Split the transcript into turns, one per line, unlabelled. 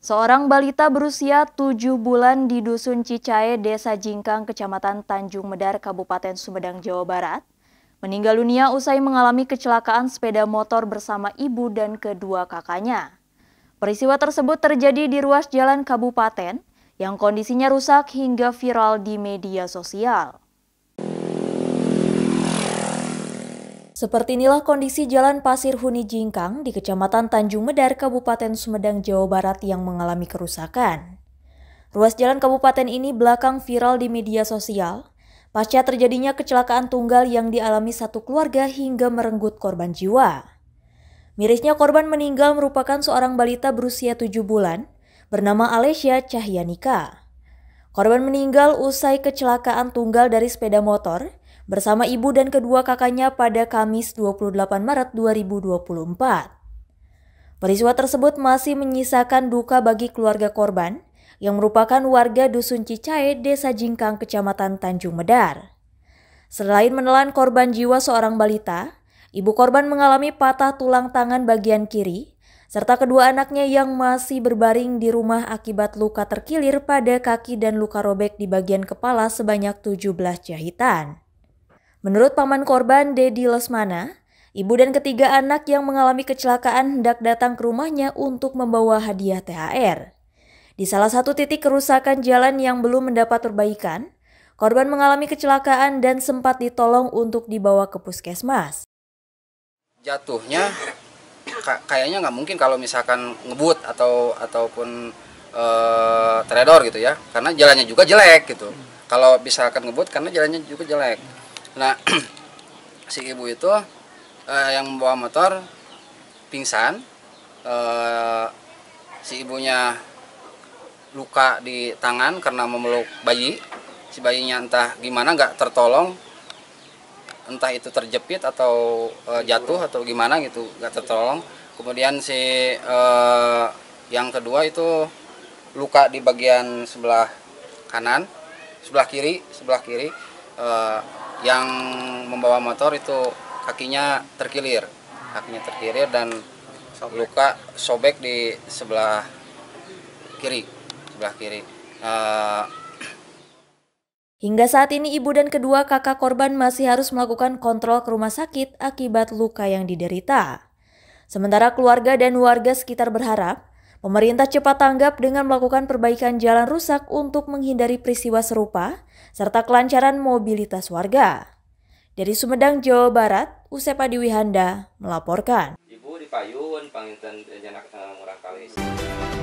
Seorang balita berusia 7 bulan di Dusun Cicae, Desa Jingkang, Kecamatan Tanjung Medar, Kabupaten Sumedang, Jawa Barat, meninggal dunia usai mengalami kecelakaan sepeda motor bersama ibu dan kedua kakaknya. Peristiwa tersebut terjadi di ruas jalan kabupaten yang kondisinya rusak hingga viral di media sosial. Seperti inilah kondisi Jalan Pasir Huni Jingkang di Kecamatan Tanjung Medar, Kabupaten Sumedang, Jawa Barat yang mengalami kerusakan. Ruas jalan kabupaten ini belakang viral di media sosial pasca terjadinya kecelakaan tunggal yang dialami satu keluarga hingga merenggut korban jiwa. Mirisnya korban meninggal merupakan seorang balita berusia 7 bulan bernama Alesia Cahyanika. Korban meninggal usai kecelakaan tunggal dari sepeda motor bersama ibu dan kedua kakaknya pada Kamis 28 Maret 2024. Peristiwa tersebut masih menyisakan duka bagi keluarga korban yang merupakan warga Dusun Cicae, Desa Jingkang, Kecamatan Tanjung Medar. Selain menelan korban jiwa seorang balita, ibu korban mengalami patah tulang tangan bagian kiri, serta kedua anaknya yang masih berbaring di rumah akibat luka terkilir pada kaki dan luka robek di bagian kepala sebanyak 17 jahitan. Menurut paman korban Dedi Lesmana, ibu dan ketiga anak yang mengalami kecelakaan hendak datang ke rumahnya untuk membawa hadiah THR. Di salah satu titik kerusakan jalan yang belum mendapat perbaikan, korban mengalami kecelakaan dan sempat ditolong untuk dibawa ke puskesmas.
Jatuhnya kayaknya nggak mungkin kalau misalkan ngebut atau ataupun e, teredor gitu ya, karena jalannya juga jelek gitu. Kalau misalkan ngebut karena jalannya juga jelek nah si ibu itu eh, yang membawa motor pingsan eh, si ibunya luka di tangan karena memeluk bayi si bayinya entah gimana nggak tertolong entah itu terjepit atau eh, jatuh atau gimana gitu nggak tertolong kemudian si eh, yang kedua itu luka di bagian sebelah kanan sebelah kiri sebelah kiri eh, yang membawa motor itu kakinya terkilir kakinya terkilir dan sobek. luka sobek di sebelah kiri sebelah kiri uh,
Hingga saat ini ibu dan kedua kakak korban masih harus melakukan kontrol ke rumah sakit akibat luka yang diderita. Sementara keluarga dan warga sekitar berharap Pemerintah cepat tanggap dengan melakukan perbaikan jalan rusak untuk menghindari peristiwa serupa serta kelancaran mobilitas warga. Dari Sumedang, Jawa Barat, Usepa Diwihanda melaporkan.
Ibu di Payun, Panginten, Janak eh, Murah